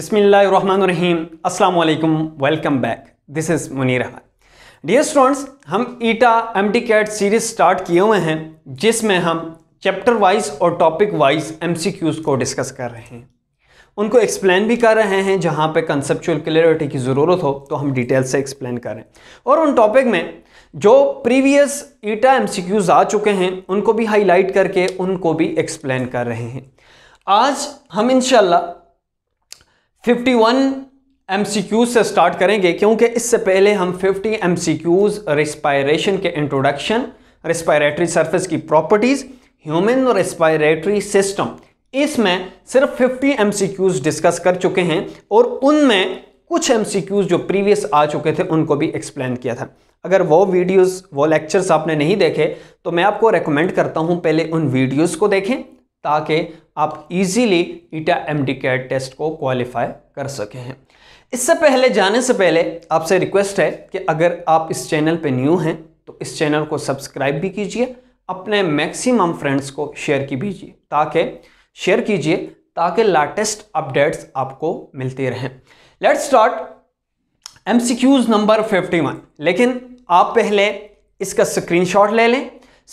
बसमीम अल्लाम welcome back this is Munir Ahmad dear students हम ETEA M D CAT series start किए हुए हैं जिसमें हम चैप्टर वाइज और topic wise M C Qs को डिस्कस कर रहे हैं उनको एक्सप्लेन भी कर रहे हैं जहाँ पे कंसेप्चुअल क्लियरिटी की ज़रूरत हो तो हम डिटेल से एक्सप्लेन करें और उन टॉपिक में जो previous ETEA M C Qs आ चुके हैं उनको भी हाईलाइट करके उनको भी एक्सप्लेन कर रहे हैं आज हम इनशाला 51 एमसीक्यूज से स्टार्ट करेंगे क्योंकि इससे पहले हम 50 एमसीक्यूज रिस्पायरेशन के इंट्रोडक्शन रिस्पायरेटरी सरफेस की प्रॉपर्टीज ह्यूमन रिस्पायरेटरी सिस्टम इसमें सिर्फ 50 एमसीक्यूज डिस्कस कर चुके हैं और उनमें कुछ एमसीक्यूज जो प्रीवियस आ चुके थे उनको भी एक्सप्लेन किया था अगर वो वीडियोस वो लेक्चर्स आपने नहीं देखे तो मैं आपको रेकमेंड करता हूं पहले उन वीडियोस को देखें ताकि आप easily ETEA M D CAT test को क्वालिफाई कर सके हैं इससे पहले जाने से पहले आपसे रिक्वेस्ट है कि अगर आप इस चैनल पे न्यू हैं तो इस चैनल को सब्सक्राइब भी कीजिए अपने मैक्सिमम फ्रेंड्स को शेयर की कीजिए ताकि शेयर कीजिए ताकि लेटेस्ट अपडेट्स आपको मिलते रहें लेट्स स्टार्ट क्यूज नंबर 51 लेकिन आप पहले इसका स्क्रीनशॉट ले लें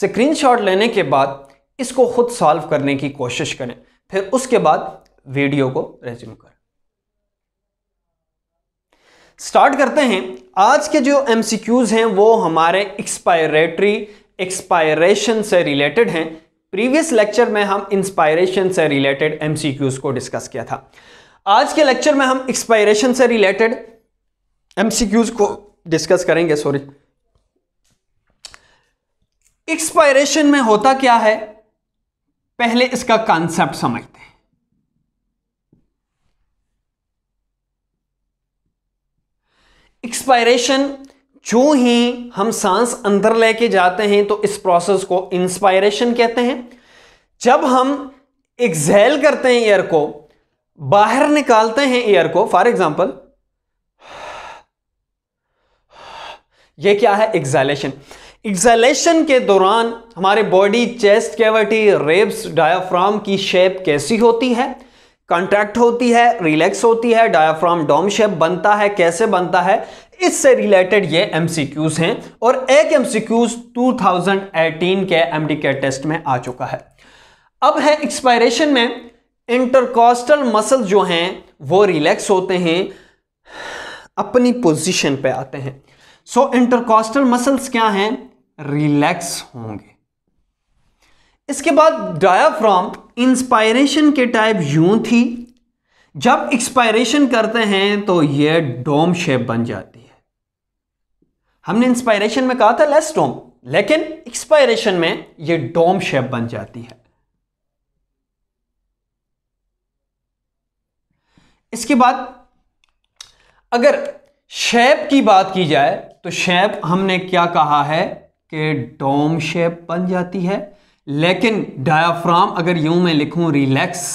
स्क्रीनशॉट लेने के बाद इसको खुद सॉल्व करने की कोशिश करें फिर उसके बाद वीडियो को रेज्यूम करें स्टार्ट करते हैं आज के जो एमसीक्यूज हैं वो हमारे एक्सपायरेटरी एक्सपायरेशन से रिलेटेड हैं प्रीवियस लेक्चर में हम इंस्पायरेशन से रिलेटेड एमसीक्यूज को डिस्कस किया था आज के लेक्चर में हम एक्सपायरेशन से रिलेटेड एमसीक्यूज को डिस्कस करेंगे सॉरी एक्सपायरेशन में होता क्या है पहले इसका कॉन्सेप्ट समझते हैं एक्सपायरेशन जो ही हम सांस अंदर लेके जाते हैं तो इस प्रोसेस को इंस्पायरेशन कहते हैं जब हम एक्सहेल करते हैं एयर को बाहर निकालते हैं एयर को फॉर एग्जांपल ये क्या है एक्सहेलेशन एक्सलेशन के दौरान हमारे body chest cavity ribs diaphragm की शेप कैसी होती है कॉन्ट्रैक्ट होती है रिलैक्स होती है डायाफ्राम डोम शेप बनता है कैसे बनता है इससे रिलेटेड ये एमसीक्यूज हैं और एक एमसीक्यूज 2018 के एम के टेस्ट में आ चुका है अब है एक्सपायरेशन में इंटरकॉस्टल मसल जो हैं वो रिलैक्स होते हैं अपनी पोजीशन पे आते हैं सो इंटरकॉस्टल मसल्स क्या हैं रिलैक्स होंगे इसके बाद डायाफ्राम इंस्पायरेशन के टाइप यूं थी जब एक्सपायरेशन करते हैं तो यह डोम शेप बन जाती है हमने इंस्पायरेशन में कहा था लेस डोम लेकिन एक्सपायरेशन में यह डोम शेप बन जाती है इसके बाद अगर शेप की बात की जाए तो शेप हमने क्या कहा है के डोम शेप बन जाती है लेकिन डायाफ्राम अगर यूं मैं लिखूं रिलैक्स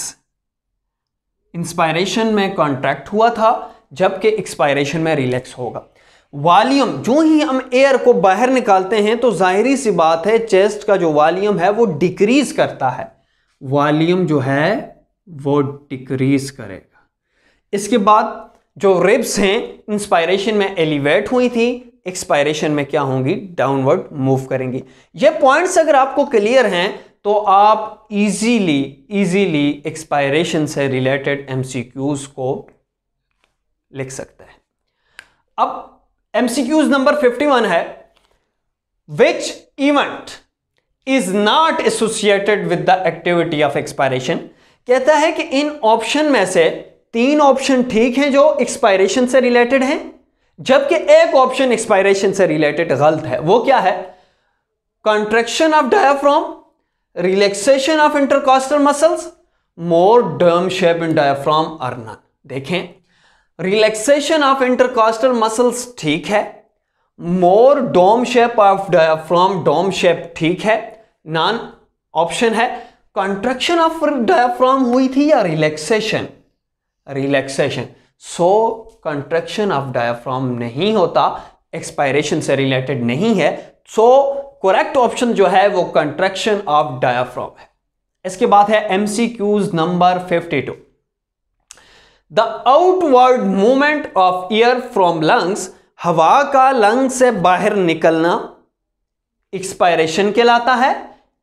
इंस्पायरेशन में कॉन्ट्रैक्ट हुआ था जबकि एक्सपायरेशन में रिलैक्स होगा वॉल्यूम जो ही हम एयर को बाहर निकालते हैं तो जाहिर सी बात है चेस्ट का जो वॉल्यूम है वो डिक्रीज करता है वॉल्यूम जो है वो डिक्रीज करेगा इसके बाद जो रिब्स हैं इंस्पायरेशन में एलिवेट हुई थी एक्सपायरेशन में क्या होंगी डाउनवर्ड मूव करेंगी ये पॉइंट्स अगर आपको क्लियर हैं तो आप इजीली इजीली एक्सपायरेशन से रिलेटेड एमसीक्यूज को लिख सकते हैं अब एमसीक्यूज नंबर 51 है which event is not associated with the activity of expiration कहता है कि इन ऑप्शन में से तीन ऑप्शन ठीक हैं जो एक्सपायरेशन से रिलेटेड हैं जबकि एक ऑप्शन एक्सपायरेशन से रिलेटेड गलत है वो क्या है contraction of diaphragm relaxation of intercostal muscles more dome shape in diaphragm are देखें रिलैक्सेशन ऑफ इंटरकॉस्टल मसल्स ठीक है more dome shape of diaphragm dome shape ठीक है नॉन ऑप्शन है कंट्रेक्शन ऑफ डायफ्राम हुई थी या relaxation relaxation so contraction of diaphragm नहीं होता एक्सपायरेशन से रिलेटेड नहीं है सो करेक्ट ऑप्शन जो है वो कंट्रक्शन ऑफ डायाफ्राम है इसके बाद है Qs number 52 the outward movement of air from lungs हवा का लंग से बाहर निकलना एक्सपायरेशन कहलाता है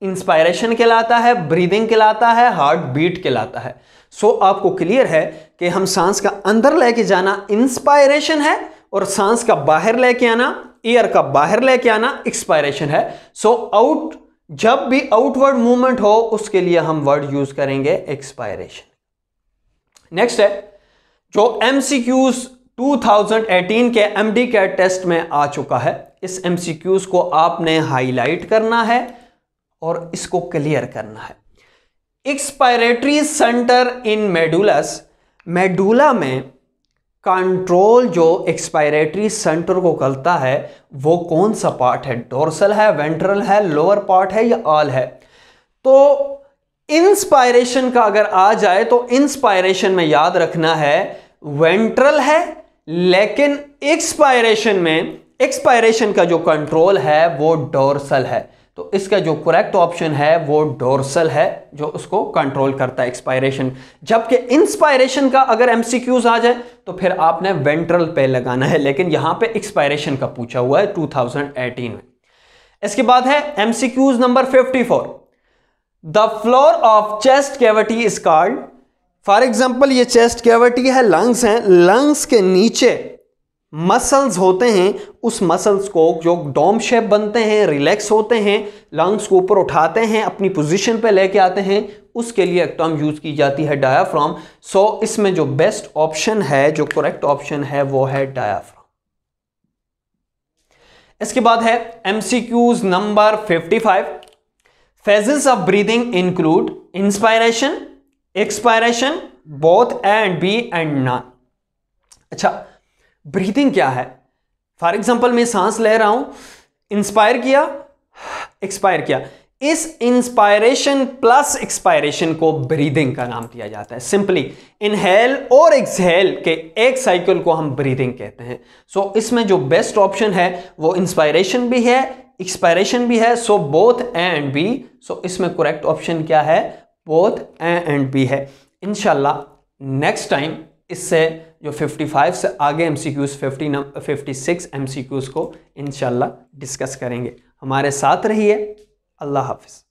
इंस्पायरेशन कहलाता है ब्रीदिंग कहलाता है हार्ट बीट कहलाता है सो आपको क्लियर है कि हम सांस का अंदर लेके जाना इंस्पायरेशन है और सांस का बाहर लेके आना एयर का बाहर लेके आना एक्सपायरेशन है सो so, आउट जब भी आउटवर्ड मूवमेंट हो उसके लिए हम वर्ड यूज करेंगे एक्सपायरेशन नेक्स्ट है जो एम 2018 के एम डी कैट टेस्ट में आ चुका है इस एम को आपने हाईलाइट करना है और इसको क्लियर करना है expiratory center in medullas medulla में कंट्रोल जो एक्सपायरेटरी सेंटर को करता है वो कौन सा पार्ट है डोर्सल है वेंट्रल है लोअर पार्ट है या ऑल है तो इंस्पायरेशन का अगर आ जाए तो इंस्पायरेशन में याद रखना है वेंट्रल है लेकिन एक्सपायरेशन में एक्सपायरेशन का जो कंट्रोल है वो डोर्सल है तो इसका जो करेक्ट ऑप्शन है वो डोरसल है जो उसको कंट्रोल करता है एक्सपायरेशन जबकि इंस्पायरेशन का अगर एमसीक्यूज आ जाए तो फिर आपने वेंट्रल पे लगाना है लेकिन यहां पे एक्सपायरेशन का पूछा हुआ है 2018 में इसके बाद है MCQs number 54 the floor of chest cavity is called for example ये चेस्ट कैविटी है लंग्स हैं लंग्स के नीचे मसल्स होते हैं उस मसल्स को जो डोम शेप बनते हैं रिलैक्स होते हैं लंग्स को ऊपर उठाते हैं अपनी पोजीशन पे लेके आते हैं उसके लिए एक्टॉम यूज़ की जाती है डायाफ्राम सो इसमें जो बेस्ट ऑप्शन है जो करेक्ट ऑप्शन है वो है डायाफ्राम इसके बाद है MCQs number 55 phases of breathing include inspiration expiration both and B and none अच्छा ब्रीथिंग क्या है फॉर एग्जाम्पल मैं सांस ले रहा हूं इंस्पायर किया एक्सपायर किया इस इंस्पायरेशन प्लस एक्सपायरेशन को ब्रीदिंग का नाम दिया जाता है सिंपली इनहेल और एक्सहेल के एक साइकिल को हम ब्रीदिंग कहते हैं सो so, इसमें जो बेस्ट ऑप्शन है वो इंस्पायरेशन भी है एक्सपायरेशन भी है so both A and B so इसमें करेक्ट ऑप्शन क्या है बोथ ए एंड बी है इनशाला नेक्स्ट टाइम इससे जो 55 से आगे M C Qs fifty num fifty six M C Qs को इन डिस्कस करेंगे हमारे साथ रहिए अल्लाह हाफिज़